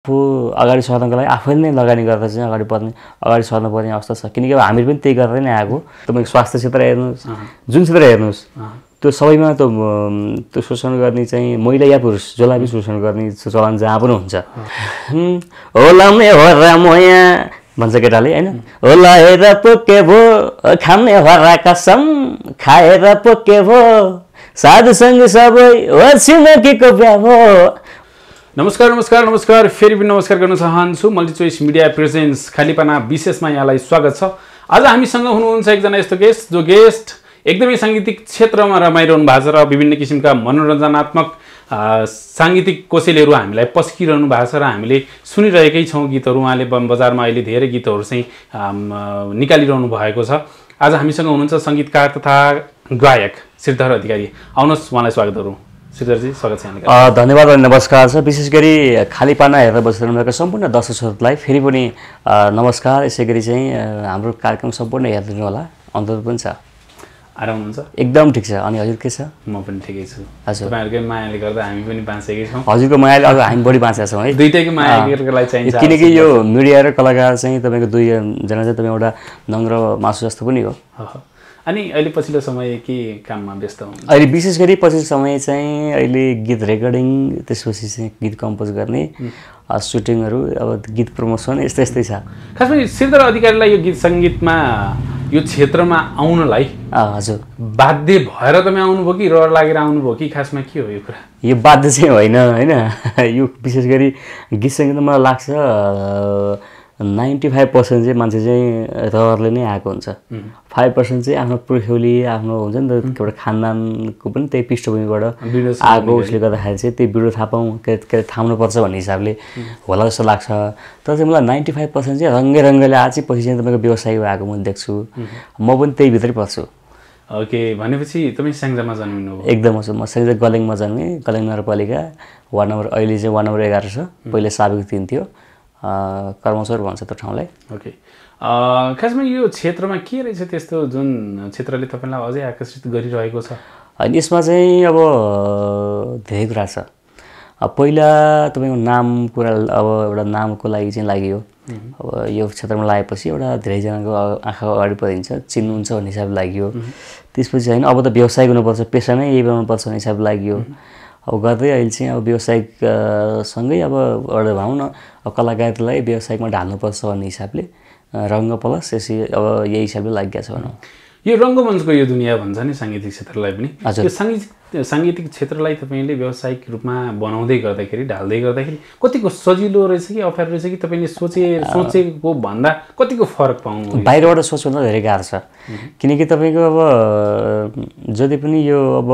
आफू अगाडि सर्नको लागि आफैले नै लगानी गर्दा चाहिँ अगाडि बढ्ने अगाडि सर्नुपर्ने अवस्था छ किनकि अब हामी पनि त्यही गरेर नै आएको तपाईँको स्वास्थ्य क्षेत्र हेर्नुहोस् जुन क्षेत्र हेर्नुहोस् त्यो सबैमा त त्यो शोषण गर्ने चाहिँ महिला या पुरुष जसलाई पनि शोषण गर्ने चलन जहाँ पनि हुन्छ र म मोया भन्छ केटाले होइन होला हेर पोके भो खाने र कसम खाएर पोके भो साधुसँग सबै हो छिमेकीको बिहा भयो नमस्कार नमस्कार नमस्कार फेरि पनि नमस्कार गर्न चाहन्छु मल्टिचोइस मिडिया प्रेजेन्स खालिपाना विशेषमा यहाँलाई स्वागत छ आज हामीसँग हुनुहुन्छ एकजना यस्तो गेस्ट जो गेस्ट एकदमै साङ्गीतिक क्षेत्रमा रमाइरहनु भएको छ र विभिन्न किसिमका मनोरञ्जनात्मक साङ्गीतिक कोसेलीहरू हामीलाई पस्किरहनु भएको छ र हामीले सुनिरहेकै छौँ गीतहरू उहाँले बजारमा अहिले धेरै गीतहरू चाहिँ निकालिरहनु भएको छ आज हामीसँग हुनुहुन्छ सङ्गीतकार तथा गायक श्रीधर अधिकारी आउनुहोस् उहाँलाई स्वागत गरौँ श्रीधरजी स्वागत छ धन्यवाद अनि नमस्कार छ विशेष गरी खाली पाना हेरेर बसिरहनुभएका सम्पूर्ण दर्शक श्रोतलाई फेरि पनि नमस्कार यसै गरी चाहिँ हाम्रो कार्यक्रम सम्पूर्ण हेरिदिनु होला अनुरोध पनि छ आराम हुनुहुन्छ एकदम ठिक छ अनि हजुर के छ म पनि ठिकै छु हजुर तपाईँहरूकै मायाले गर्दा हामी पनि बाँचेकै छौँ हजुरको मायाले अब हामी बढी बाँचेका छौँ है दुइटैको माया चाहिन्छ किनकि यो मिडिया र कलाकार चाहिँ तपाईँको दुईजना चाहिँ तपाईँ एउटा नङ्ग्र मासु जस्तो पनि हो अनि अहिले पछिल्लो समय के काममा व्यस्त हुनु अहिले विशेष गरी पछिल्लो समय चाहिँ अहिले गीत रेकर्डिङ त्यसपछि चाहिँ गीत कम्पोज गर्ने सुटिङहरू अब गीत प्रमोसन यस्तै यस्तै छ खासमा श्रीधर अधिकारीलाई यो गीत सङ्गीतमा यो क्षेत्रमा आउनलाई हजुर बाध्य भएर तपाईँ आउनुभयो कि रहर लागेर आउनुभयो कि खासमा के हो यो कुरा यो बाध्य चाहिँ होइन होइन यो विशेष गरी गीत सङ्गीत मलाई लाग्छ नाइन्टी फाइभ पर्सेन्ट चाहिँ मान्छे चाहिँ रहरले नै आएको हुन्छ फाइभ पर्सेन्ट चाहिँ आफ्नो पुर्ख्यौली आफ्नो हुन्छ नि त एउटा खानदानको पनि त्यही पृष्ठभूमिबाट आएको उसले गर्दाखेरि चाहिँ त्यही बिडो थापाउँ के अरे थाम्नुपर्छ भन्ने हिसाबले होला जस्तो लाग्छ तर चाहिँ मलाई नाइन्टी फाइभ पर्सेन्ट चाहिँ रङ्गे रङ्गले आजै पछि चाहिँ तपाईँको व्यवसाय आएको म देख्छु म पनि त्यही भित्रै पर्छु ओके भनेपछि तपाईँ स्याङ्जामा जन्मिनु एकदम हजुर म स्याङ्जा गलेङमा जन्मेँ गलेङ नगरपालिका वार्ड नम्बर अहिले चाहिँ वार्ड नम्बर एघार छ पहिले साबिक तिन थियो कर्मसोर भन्छ त्यो ठाउँलाई ओके खासमा यो क्षेत्रमा के रहेछ त्यस्तो जुन क्षेत्रले तपाईँलाई अझै आकर्षित गरिरहेको छ होइन यसमा चाहिँ अब धेरै कुरा छ पहिला तपाईँको नाम कुरा अब एउटा नामको लागि चाहिँ लाग्यो अब यो क्षेत्रमा लागेपछि एउटा धेरैजनाको आँखा अगाडि परिन्छ चिन्नुहुन्छ भन्ने हिसाब लाग्यो त्यसपछि होइन अब त व्यवसाय गर्नुपर्छ पेसा नै यही बनाउनुपर्छ भन्ने हिसाब लाग्यो अब गर्दै अहिले चाहिँ अब सँगै अब एउटा भनौँ न अब कलाकारलाई व्यवसायिकमा ढाल्नुपर्छ भन्ने हिसाबले रङ्ग प्लस यसरी अब यही हिसाबले लागिरहेको छ भनौँ यो रङ्गमञ्चको यो दुनियाँ भन्छ नि साङ्गीतिक क्षेत्रलाई पनि हजुर साङ्गीतिक साङ्गीतिक क्षेत्रलाई तपाईँले व्यावसायिक रूपमा बनाउँदै गर्दाखेरि ढाल्दै गर्दाखेरि कतिको सजिलो रहेछ कि अप्ठ्यारो रहेछ कि तपाईँले सोचे सोचेको भन्दा कतिको फरक पाउनु बाहिरबाट सोच्नु धेरै गाह्रो छ किनकि तपाईँको अब जति पनि यो अब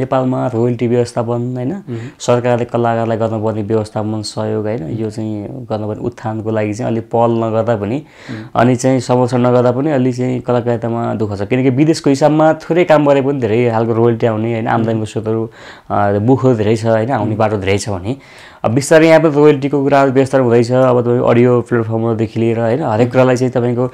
नेपालमा रोयल्टी व्यवस्थापन होइन सरकारले कलाकारलाई गर्नुपर्ने व्यवस्थापन सहयोग होइन यो चाहिँ गर्नुपर्ने उत्थानको लागि चाहिँ अलिक पहल नगर्दा पनि अनि चाहिँ समर्थन नगर्दा पनि अलि चाहिँ कलाकारितामा दुःख छ किनकि विदेशको हिसाबमा थोरै काम गरे पनि धेरै खालको रोयल्टी आउने भने होइन आम्दानीको स्रोतहरू मुखहरू धेरै छ होइन आउने बाटो धेरै छ भने अब बिस्तारै यहाँ पनि रोयल्टीको कुरा व्यवस्था हुँदैछ अब तपाईँ अडियो प्लेटफर्महरूदेखि लिएर होइन हरेक कुरालाई चाहिँ तपाईँको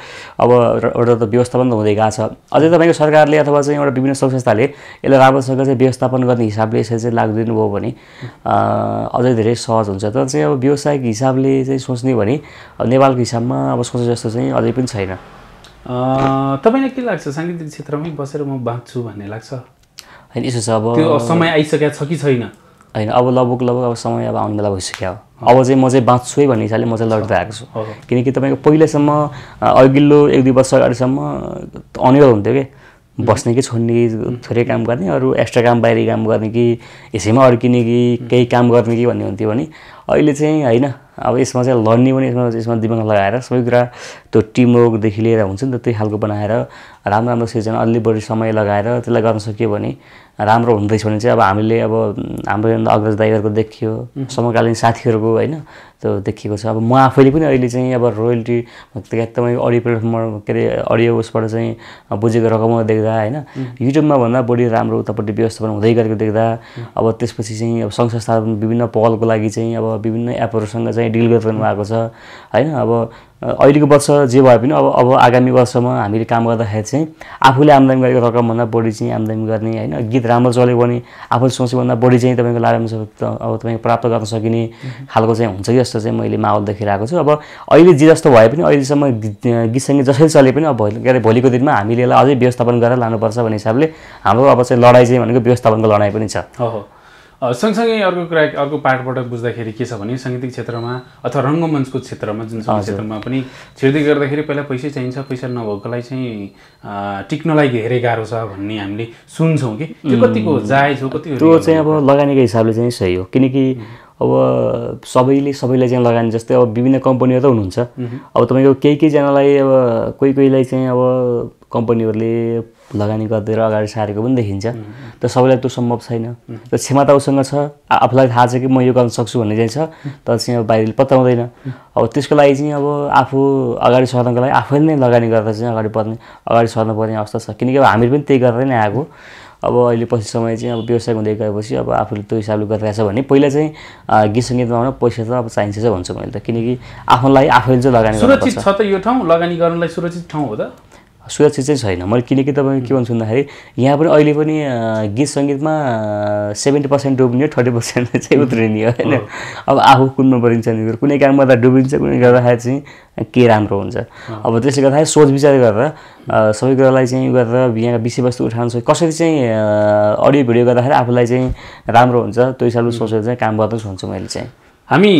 अब एउटा त व्यवस्थापन त हुँदै गएको छ अझै तपाईँको सरकारले अथवा चाहिँ एउटा विभिन्न संस्थाले यसलाई राम्रोसँग चाहिँ व्यवस्थापन गर्ने हिसाबले यसरी चाहिँ लागिदिनु भयो भने अझै धेरै सहज हुन्छ तर चाहिँ अब व्यावसायिक हिसाबले चाहिँ सोच्ने भने नेपालको हिसाबमा अब सोचे जस्तो चाहिँ अझै पनि छैन तपाईँलाई के लाग्छ साङ्गीतिक क्षेत्रमै बसेर म बाँच्छु भन्ने लाग्छ होइन यसो छ अब त्यो समय आइसकेको छ कि छैन होइन अब लगभग लगभग अब समय अब आउने बेला भइसक्यो अब चाहिँ म चाहिँ बाँच्छु है भन्ने हिसाबले म चाहिँ लड्दै आएको छु किनकि तपाईँको पहिलासम्म अघिल्लो एक दुई वर्ष अगाडिसम्म अनिरल हुन्थ्यो कि बस्ने कि छोड्ने कि थोरै काम गर्ने अरू एक्स्ट्रा काम बाहिरी काम गर्ने कि यसैमा अड्किने कि केही काम गर्ने कि भन्ने हुन्थ्यो भने अहिले चाहिँ होइन अब यसमा चाहिँ लड्ने पनि यसमा यसमा दिमाग लगाएर सबै कुरा त्यो टिमवर्कदेखि लिएर हुन्छ नि त त्यही खालको बनाएर राम्रो राम्रो सिर्जना अलि बढी समय लगाएर त्यसलाई गर्न सक्यो भने राम्रो हुँदैछ भने चाहिँ अब हामीले अब हाम्रो अग्रज दाइहरूको देखियो समकालीन साथीहरूको होइन त्यो देखिएको छ अब म आफैले पनि अहिले चाहिँ अब रोयल्टी एकदमै अडियो प्लेटफर्म के अरे अडियो उसबाट चाहिँ बुझेको रकमहरू देख्दा होइन युट्युबमा भन्दा बढी राम्रो उतापट्टि व्यवस्थापन हुँदै गरेको देख्दा अब त्यसपछि चाहिँ अब सङ्घ संस्था विभिन्न पहलको लागि चाहिँ अब विभिन्न एपहरूसँग चाहिँ डिल गरिरहनु भएको छ होइन अब अहिलेको वर्ष जे भए पनि अब अब आगामी वर्षमा हामीले काम गर्दाखेरि चाहिँ आफूले आम्दानी गरेको रकमभन्दा बढी चाहिँ आम्दानी गर्ने होइन गीत राम्रो चल्यो भने आफूले सोचेभन्दा बढी चाहिँ तपाईँको लाभ अब तपाईँको प्राप्त गर्न सकिने खालको चाहिँ हुन्छ कि जस्तो चाहिँ मैले माहौल देखिरहेको छु अब अहिले जे जस्तो भए पनि अहिलेसम्म गीत सङ्गीत जसरी चले पनि अब के अरे भोलिको दिनमा हामीले यसलाई अझै व्यवस्थापन गरेर लानुपर्छ भन्ने हिसाबले हाम्रो अब चाहिँ लडाइँ चाहिँ भनेको व्यवस्थापनको लडाइँ पनि छ सँगसँगै अर्को कुरा अर्को पार्टबाट बुझ्दाखेरि के छ भने साङ्गीतिक क्षेत्रमा अथवा रङ्गमञ्चको क्षेत्रमा जुन क्षेत्रमा पनि छिर्दै गर्दाखेरि पहिला पैसै चाहिन्छ पैसा नभएकोलाई चाहिँ टिक्नलाई धेरै गाह्रो छ भन्ने हामीले सुन्छौँ कि त्यो कतिको जायज हो कति त्यो चाहिँ अब लगानीको हिसाबले चाहिँ सही हो किनकि अब सबैले सबैलाई चाहिँ लगानी जस्तै अब विभिन्न कम्पनीहरू त हुनुहुन्छ अब तपाईँको केही केहीजनालाई अब कोही कोहीलाई चाहिँ अब कम्पनीहरूले लगानी गरिदिएर अगाडि सारेको पनि देखिन्छ त सबैलाई त्यो सम्भव छैन र क्षमता उसँग छ आफूलाई थाहा छ कि म यो गर्न सक्छु भन्ने चाहिँ छ तर चाहिँ अब बाहिरले पत्ताउँदैन अब त्यसको लागि चाहिँ अब आफू अगाडि सर्नको लागि आफैले नै लगानी गर्दा चाहिँ अगाडि बढ्ने अगाडि सर्नुपर्ने अवस्था छ किनकि अब हामीले पनि त्यही गरेर नै आएको अब अहिले पछि समय चाहिँ अब व्यवसाय हुँदै गएपछि अब आफूले त्यो हिसाबले गरिरहेको छ भने पहिला चाहिँ गीत सङ्गीतमा आउन पैसा त अब चाहिन्छ भन्छु मैले त किनकि आफ्नो लागि आफूले चाहिँ लगानी सुरक्षित छ त यो ठाउँ लगानी गर्नलाई सुरक्षित ठाउँ हो त सुरक्षित चाहिँ छैन मैले किनकि तपाईँ के भन्छु भन्दाखेरि यहाँ पनि अहिले पनि गीत सङ्गीतमा सेभेन्टी पर्सेन्ट डुब्ने थर्टी पर्सेन्ट चाहिँ उत्रिने होइन अब आफू कुनमा परिन्छ नि कुनै काम गर्दा डुबिन्छ कुनै गर्दाखेरि चाहिँ के राम्रो हुन्छ अब त्यसले गर्दाखेरि सोच विचार गरेर सबै कुरालाई चाहिँ गरेर यहाँको विषयवस्तु उठाउनु सक्छ कसरी चाहिँ अडियो भिडियो गर्दाखेरि आफूलाई चाहिँ राम्रो हुन्छ त्यो हिसाबले सोचेर चाहिँ काम गर्दै सुन्छु मैले चाहिँ हामी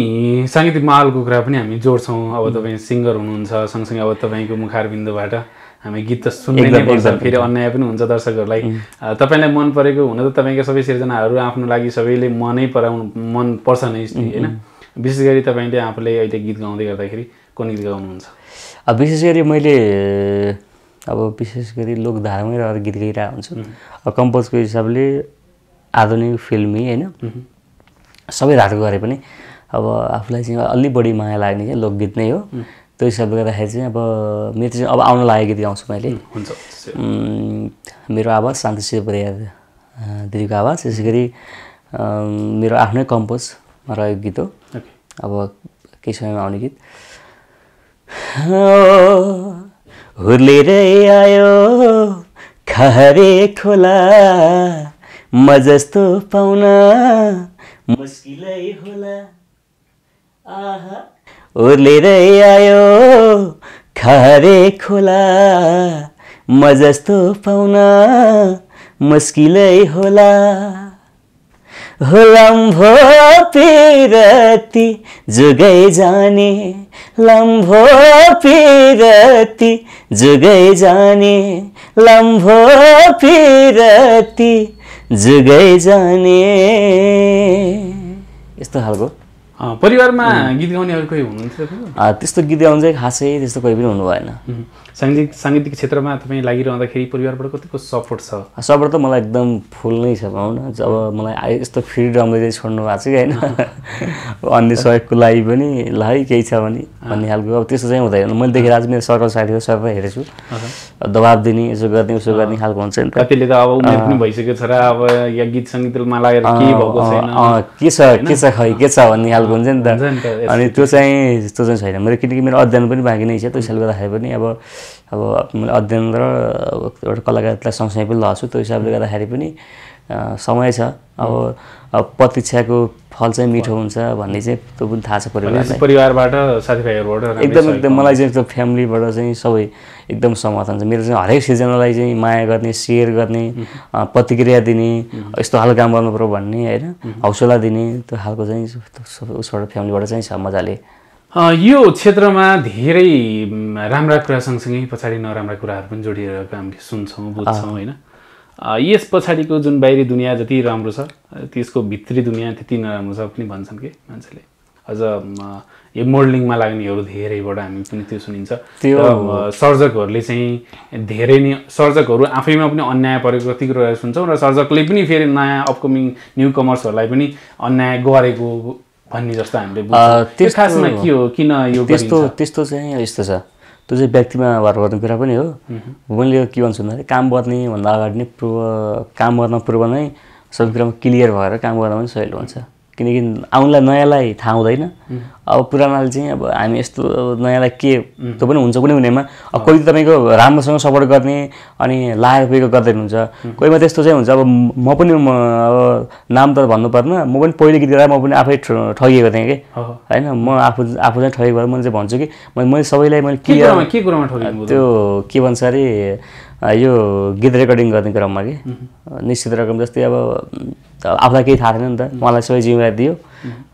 साङ्गीतिक माहौलको कुरा पनि हामी जोड्छौँ अब तपाईँ सिङ्गर हुनुहुन्छ सँगसँगै अब तपाईँको मुखारबिन्दुबाट हामी गीत त सुन्ने नै पर्छ फेरि अन्याय पनि हुन्छ दर्शकहरूलाई तपाईँलाई मन परेको हुन त तपाईँको सबै सिर्जनाहरू आफ्नो लागि सबैले मनै पराउनु मन पर्छ नै होइन विशेष गरी तपाईँले आफूले अहिले गीत गाउँदै गर्दाखेरि कुन गीत गाउनुहुन्छ अब विशेष गरी मैले अब विशेष गरी लोकधारामै रहेर गीत गाइरहेको हुन्छु कम्पोजको हिसाबले आधुनिक फिल्मी होइन सबै धारको गरे पनि अब आफूलाई चाहिँ अलि बढी माया लाग्ने चाहिँ लोकगीत नै हो त्यो हिसाबले गर्दाखेरि चाहिँ अब मेरो चाहिँ अब आउन लागेको गीत गाउँछु मैले मेरो आवाज शान्ति शिवप्रयाद दिदीको आवाज यसै गरी मेरो आफ्नै कम्पोजमा रहेको गीत हो अब केही समयमा आउने गीत हुर्लेरै आयो खहरे खोला म जस्तो पाउन मुस्किलै होला आहा ओर्लिँदै आयो खारे खोला म जस्तो पाउन मुस्किलै होला लम्भो पिरती जुगै जाने लम्भो पिरती जुगै जाने लम्भो पिरती जुगै जाने यस्तो खालको परिवारमा गीत गाउनेहरू कोही हुनुहुन्थ्यो त्यस्तो गीत गाउनु चाहिँ खासै त्यस्तो कोही पनि हुनु भएन साङ्गीतिक साङ्गीतिक क्षेत्रमा तपाईँ लागिरहँदाखेरि परिवारबाट कतिको सपोर्ट छ सपोर्ट त मलाई एकदम फुल नै छ भनौँ न जब मलाई यस्तो फ्रिडमले चाहिँ छोड्नु भएको छ कि होइन अन्य सहयोगको लागि पनि ल है केही छ भने भन्ने खालको अब त्यस्तो चाहिँ हुँदैन मैले देखेर आज मेरो सर्कल साथीहरू सबै हेरेको छु दबाब दिने यसो गर्ने उसो गर्ने खालको हुन्छ नि कतिले त अब उमेर पनि भइसकेको छ र अब या गीत सङ्गीतमा लागेर के भएको छैन के छ के छ खै के छ भन्ने खालको हुन्छ नि त अनि त्यो चाहिँ त्यस्तो चाहिँ छैन मेरो किनकि मेरो अध्ययन पनि बाँकी नै छ त्यो हिसाबले गर्दाखेरि पनि अब अब मैले अध्ययन र एउटा कलाकारलाई सँगसँगै पनि लगाएको छु त्यो हिसाबले गर्दाखेरि पनि समय छ अब प्रतीक्षाको फल चाहिँ मिठो हुन्छ भन्ने चाहिँ त्यो पनि थाहा छ परिवार परिवारबाट साथीभाइहरूबाट एकदम एकदम मलाई चाहिँ त्यो फ्यामिलीबाट चाहिँ सबै एकदम समर्थन छ मेरो चाहिँ हरेक सिर्जनालाई चाहिँ माया गर्ने सेयर गर्ने प्रतिक्रिया दिने यस्तो खालको काम गर्नु पऱ्यो भन्ने होइन हौसला दिने त्यो खालको चाहिँ सबै उसबाट फ्यामिलीबाट चाहिँ छ मजाले यो क्षेत्रमा धेरै राम्रा कुरा सँगसँगै पछाडि नराम्रा कुराहरू पनि जोडिएर हामी सुन्छौँ बुझ्छौँ होइन यस पछाडिको जुन बाहिरी दुनियाँ जति राम्रो छ त्यसको भित्री दुनियाँ त्यति नराम्रो छ पनि भन्छन् कि मान्छेले अझ यो मोडलिङमा लाग्नेहरू धेरैबाट हामी पनि त्यो सुनिन्छ त्यो सर्जकहरूले चाहिँ धेरै नै सर्जकहरू आफैमा पनि अन्याय परेको कति कुरा सुन्छौँ र सर्जकले पनि फेरि नयाँ अपकमिङ न्यु कमर्सहरूलाई पनि अन्याय गरेको भन्ने जस्तो हामीले त्यो खासमा के हो किन यो त्यस्तो त्यस्तो चाहिँ यस्तो छ त्यो चाहिँ व्यक्तिमा भर पर्ने कुरा पनि हो मैले के भन्छु भन्दाखेरि काम गर्ने भन्दा अगाडि नै पूर्व काम गर्न पूर्व नै सबै कुरामा क्लियर भएर काम गर्न पनि सहिलो हुन्छ किनकि आउनुलाई नयाँलाई थाहा हुँदैन अब पुरानाले चाहिँ अब हामी यस्तो नयाँलाई के त्यो पनि हुन्छ कुनै हुनेमा अब कोही तपाईँको राम्रोसँग सपोर्ट गर्ने अनि लागेको पुगेको गर्दै हुन्छ कोहीमा त्यस्तो चाहिँ हुन्छ अब म पनि अब नाम त भन्नु पर्न म पनि पहिले गीत गाएर म पनि आफै ठगिएको थिएँ कि होइन म आफू आफू चाहिँ ठगेको भएर मैले चाहिँ भन्छु कि मैले मैले सबैलाई मैले के कुरामा त्यो के भन्छ अरे यो गीत रेकर्डिङ गर्ने क्रममा कि निश्चित रकम जस्तै अब आफूलाई केही थाहा थिएन नि त मलाई सबै जिम्मेवारी दियो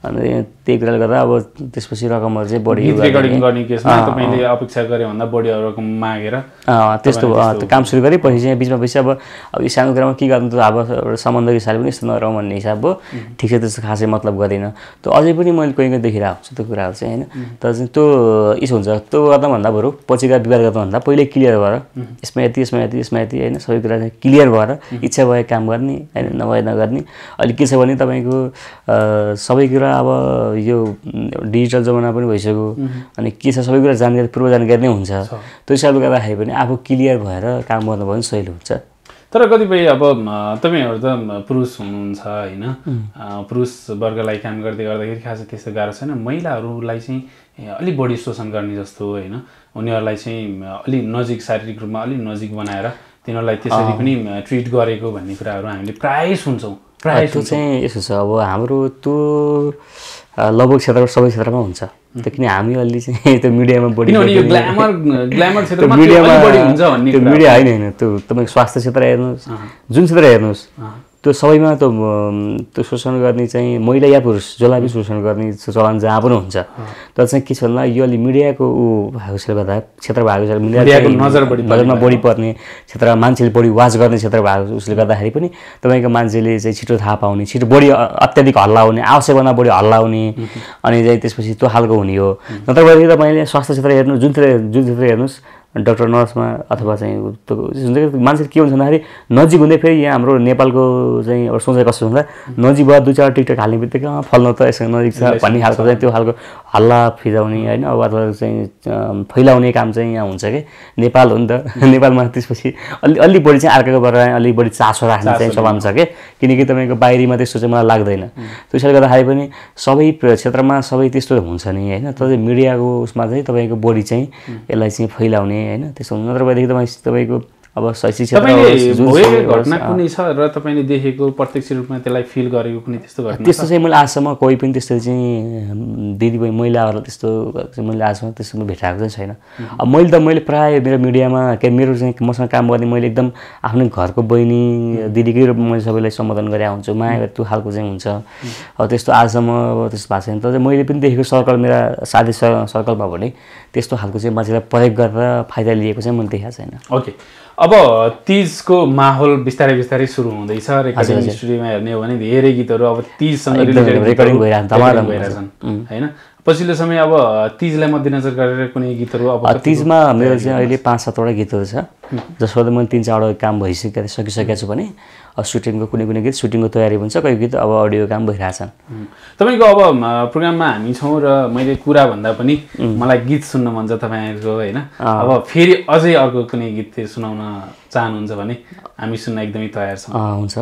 अनि त्यही कुराले गर्दा अब त्यसपछि रकमहरू चाहिँ बढी रेकर्डिङ गर्ने केसमा तपाईँले अपेक्षा गरे भन्दा बढी रकम मागेर त्यस्तो काम सुरु गरेँ पछि चाहिँ बिचमा पछि अब अब सानो कुरामा के गर्नु त अब एउटा सम्बन्धको हिसाबले पनि यस्तो नरहँ भन्ने हिसाब हो ठिक छ त्यस्तो खासै मतलब गर्दैन त्यो अझै पनि मैले कोही कहीँ देखिरहेको हुन्छु त्यो कुराहरू चाहिँ होइन तर चाहिँ त्यो यसो हुन्छ त्यो गर्दा भन्दा बरु पछि गएर विवाद गर्दा भन्दा पहिल्यै क्लियर भएर यसमा यति यसमा यति यसमा यति होइन सबै कुरा चाहिँ क्लियर भएर इच्छा भए काम गर्ने होइन नभए नगर्ने अहिले के छ भने तपाईँको सबै कुरा अब यो डिजिटल जमाना पनि भइसक्यो अनि के छ सबै कुरा जानकारी पूर्व जानकारी नै हुन्छ त्यो हिसाबले गर्दाखेरि पनि आफू क्लियर भएर काम गर्नुभयो भने सहिलो हुन्छ तर कतिपय अब तपाईँहरू त पुरुष हुनुहुन्छ होइन पुरुष वर्गलाई काम गर्दै गर्दाखेरि खासै त्यस्तो गाह्रो छैन महिलाहरूलाई चाहिँ अलिक बढी शोषण गर्ने जस्तो होइन उनीहरूलाई चाहिँ अलिक नजिक शारीरिक रूपमा अलिक नजिक बनाएर तिनीहरूलाई त्यसरी पनि ट्रिट गरेको भन्ने कुराहरू हामीले प्रायः सुन्छौँ प्रायः त्यो चाहिँ यसो छ अब हाम्रो त्यो लगभग क्षेत्रको सबै क्षेत्रमा हुन्छ त्यो किन हामी अलि चाहिँ त्यो मिडियामा बढी मिडियामा त्यो मिडिया होइन होइन त्यो तपाईँको स्वास्थ्य क्षेत्र हेर्नुहोस् जुन क्षेत्र हेर्नुहोस् त्यो सबैमा त त्यो शोषण गर्ने चाहिँ महिला या पुरुष जसलाई पनि शोषण गर्ने चलन जहाँ पनि हुन्छ तर चाहिँ के छ भन्दा यो अलि मिडियाको ऊ भएको भन्दा क्षेत्र भएको छ मिडियाको नजर नजरमा बढी पर्ने क्षेत्र मान्छेले बढी वाच गर्ने क्षेत्र भएको उसले गर्दाखेरि पनि तपाईँको मान्छेले चाहिँ छिटो थाहा पाउने छिटो बढी अत्याधिक हल्ला हुने आवश्यकभन्दा बढी हल्ला हुने अनि चाहिँ त्यसपछि त्यो खालको हुने हो नत्र तपाईँले स्वास्थ्य क्षेत्र हेर्नु जुन जुन क्षेत्र हेर्नुहोस् डक्टर नर्समा अथवा चाहिँ मान्छे के हुन्छ भन्दाखेरि नजिक हुँदै फेरि यहाँ हाम्रो नेपालको चाहिँ एउटा सोचाइ कस्तो भन्दा नजिक भयो दुई चार टिकटक हाल्ने बित्तिकै फल्न त यसको नजिक छ भन्ने खालको चाहिँ त्यो खालको हल्ला फिजाउने होइन अब अथवा चाहिँ फैलाउने काम चाहिँ यहाँ हुन्छ कि नेपाल हो नि त नेपालमा त्यसपछि अलि अलि बढी चाहिँ अर्काकोबाट अलिक बढी चासो राख्ने चाहिँ सभा छ कि किनकि तपाईँको बाहिरीमा त्यस्तो चाहिँ मलाई लाग्दैन त्यसैले गर्दाखेरि पनि सबै क्षेत्रमा सबै त्यस्तो हुन्छ नि होइन तर मिडियाको उसमा चाहिँ तपाईँको बढी चाहिँ यसलाई चाहिँ फैलाउने होइन त्यसो हुनु नत्र भएदेखि तपाईँ तपाईँको अब शैक्षिक भोगेको घटना कुनै छ र तपाईँले देखेको प्रत्यक्ष रूपमा त्यसलाई फिल गरेको कुनै त्यस्तो घटना त्यस्तो चाहिँ मैले आजसम्म कोही पनि त्यस्तो चाहिँ दिदीबहिनी महिलाहरूलाई त्यस्तो मैले आजसम्म त्यस्तो भेटाएको चाहिँ छैन अब मैले त मैले प्रायः मेरो मिडियामा के मेरो चाहिँ मसँग काम गर्ने मैले एकदम आफ्नो घरको बहिनी दिदीकै रूपमा मैले सबैलाई सम्बोधन गरेर हुन्छु माया त्यो खालको चाहिँ हुन्छ अब त्यस्तो आजसम्म अब त्यस्तो भएको छैन तर मैले पनि देखेको सर्कल मेरा साथी सर्कल सर्कलमा भने त्यस्तो खालको चाहिँ मान्छेलाई प्रयोग गरेर फाइदा लिएको चाहिँ मैले देखाएको छैन ओके अब तिजको माहौल बिस्तारै बिस्तारै सुरु हुँदैछ रेकर्डिङ स्टुडियोमा हेर्ने हो भने धेरै गीतहरू अब तिजसँग रिलेटेड रेकर्डिङ भइरहेछन् होइन पछिल्लो समय अब तिजलाई मध्यनजर गरेर कुनै गीतहरू अब तिजमा मेरो चाहिँ अहिले पाँच सातवटा गीतहरू छ जसबाट मैले तिन चारवटा काम भइसकेको सकिसकेको छु भने सुटिङको कुनै कुनै गीत सुटिङको तयारी हुन्छ कोही गीत अब अडियो काम भइरहेछन् तपाईँको अब प्रोग्राममा हामी छौँ र मैले कुरा भन्दा पनि मलाई गीत सुन्न मन छ तपाईँहरूको होइन अब फेरि अझै अर्को कुनै गीत सुनाउन चाहनुहुन्छ भने हामी सुन्न एकदमै तयार छौँ हुन्छ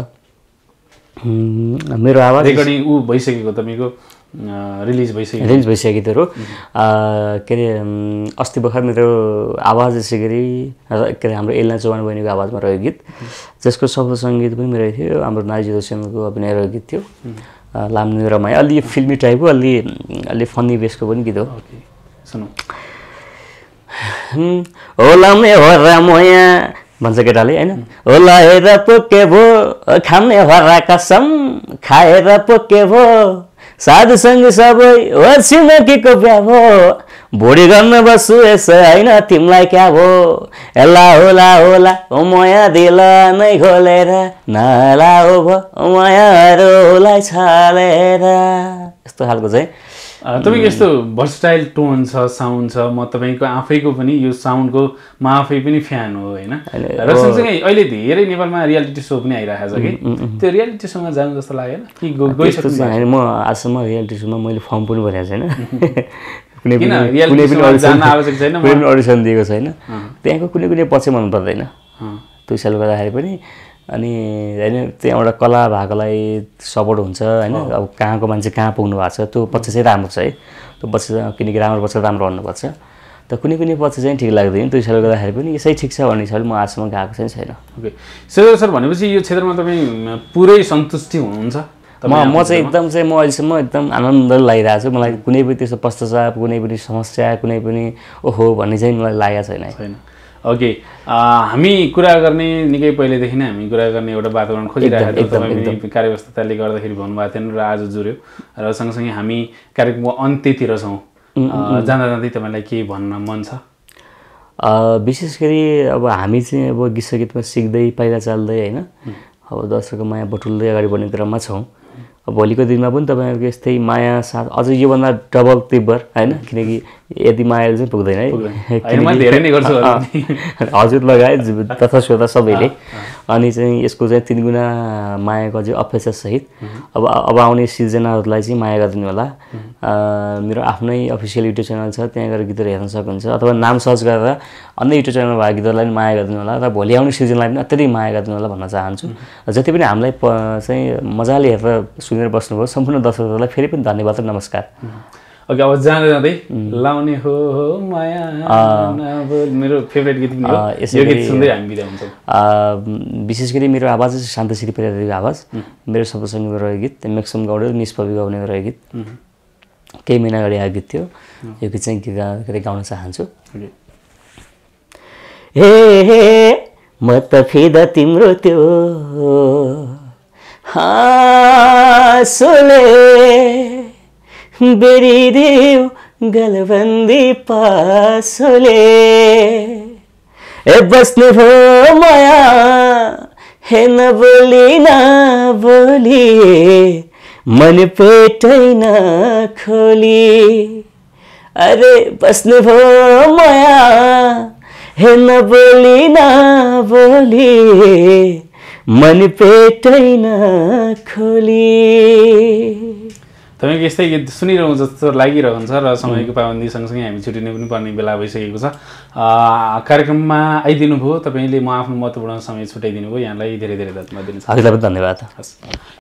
मेरो आवाज रेकर्डिङ ऊ भइसकेको तपाईँको रिलिज भइसक्यो रिलिज भइसकेको गीतहरू के अरे अस्ति भर्खर मेरो आवाज यसै गरी के अरे हाम्रो एलना चौहान बहिनीको आवाजमा रहेको गीत जसको सफल सङ्गीत पनि मेरो थियो हाम्रो नाइजी रोसेनको अभिनय रहेको गीत थियो लाम्ने रमाइ अलि फिल्मी टाइपको अलि अलि फनी बेसको पनि गीत हो हो हो रामया भन्छ केटाले होइन हो पोके भो खाने हरा कसम खाएर पोके भो साधुसँग सबै हो छिमेकीको बिहा भो भुडी गर्न बस्छु यसो होइन तिमीलाई क्या भो होला होला होला हो माया दिल नै खोलेर नला हो भयो मायाहरूलाई छालेर यस्तो खालको चाहिँ तपाईँको यस्तो भर्सटाइल टोन छ साउन्ड छ म तपाईँको आफैको पनि यो साउन्डको म आफै पनि फ्यान हो होइन र सँगसँगै अहिले धेरै नेपालमा रियालिटी सो पनि आइरहेको छ कि त्यो रियालिटी सोमा जानु जस्तो लागेन कि गइसक्छु म आजसम्म रियालिटी सोमा मैले फर्म पनि भरेको छैन कुनै पनि अडिसन दिएको छैन त्यहाँको कुनै कुनै पछि मन पर्दैन त्यो साल गर्दाखेरि पनि अनि होइन त्यहाँ एउटा कला भएकोलाई सपोर्ट हुन्छ होइन अब कहाँको मान्छे कहाँ पुग्नु भएको छ त्यो पक्ष चाहिँ राम्रो छ है त्यो पछि किनकि राम्रो पक्ष राम्रो हुनुपर्छ त कुनै कुनै पक्ष चाहिँ ठिक लाग्दैन त्यो हिसाबले गर्दाखेरि पनि यसै ठिक छ भन्ने हिसाबले म आजसम्म गएको चाहिँ छैन ओके सर सर भनेपछि यो क्षेत्रमा तपाईँ पुरै सन्तुष्टि हुनुहुन्छ म म चाहिँ एकदम चाहिँ म अहिलेसम्म एकदम आनन्द लागिरहेको छु मलाई कुनै पनि त्यस्तो पश्चाताप कुनै पनि समस्या कुनै पनि ओहो भन्ने चाहिँ मलाई लागेको छैन छैन ओके हामी कुरा गर्ने निकै पहिलेदेखि नै हामी कुरा गर्ने एउटा वातावरण खोजिरहेको थियौँ तपाईँ कार्यव्यस्तताले गर्दाखेरि भन्नुभएको थिएन र आज जुऱ्यो र सँगसँगै हामी कार्यक्रमको अन्त्यतिर छौँ जाँदा जाँदै तपाईँलाई के भन्न मन छ विशेष गरी अब हामी चाहिँ अब गीत सङ्गीतमा सिक्दै पाइला चाल्दै होइन अब दर्शकको माया बटुल्दै अगाडि बढ्ने क्रममा छौँ भोलिको दिनमा पनि तपाईँहरूको यस्तै माया साथ अझ योभन्दा डबल तिब्बर होइन किनकि यदि माया चाहिँ पुग्दैन है धेरै नै गर्छु हजुर लगाए तथा श्रोता सबैले अनि चाहिँ यसको चाहिँ तिन गुणा मायाको अझै सहित अब अब आउने सिर्जनाहरूलाई चाहिँ माया गरिदिनु होला मेरो आफ्नै अफिसियल युट्युब च्यानल छ त्यहाँ गएर गीतहरू हेर्न सक्नुहुन्छ अथवा नाम सर्च गरेर अन्य युट्युब च्यानलमा भएको गीतहरूलाई पनि माया गरिदिनु होला र भोलि आउने सिजनलाई पनि अत्यधिक माया गरिदिनु होला भन्न चाहन्छु जति पनि हामीलाई चाहिँ मजाले हेरेर सुनेर बस्नुभयो सम्पूर्ण दर्शकहरूलाई फेरि पनि धन्यवाद र नमस्कार अघि अब जाँदै जाँदै लाउने हो हो माया मेरो फेभरेट गीत यो गीत सुन्दै हामी बिदा हुन्छौँ विशेष गरी मेरो आवाज चाहिँ शान्तश्री परिवारको आवाज मेरो सपसँग रह्यो गीत मेक्सम गाउँदै निष्पवि गाउने रह्यो गीत केही महिना अगाडि आएको गीत थियो यो गीत चाहिँ गीत के अरे गाउन चाहन्छु हे म त फिद तिम्रो त्यो सुले ಬೆರಿದೇವು गलबन्दी पासोले ए बस्ने हो माया हे न बोली मन पेटै न खोली अरे बस्ने हो माया हे न बोली बोली मन पेटै न खोली तपाईँको यस्तै गीत सुनिरहनु जस्तो लागिरहन्छ र समयको पाबन्दी सँगसँगै हामी छुट्टिनु पनि पर्ने बेला भइसकेको छ कार्यक्रममा आइदिनु भयो तपाईँले म आफ्नो महत्त्वपूर्ण समय छुट्याइदिनु भयो यहाँलाई धेरै धेरै धन्यवाद दिनु हजुरलाई पनि धन्यवाद हस्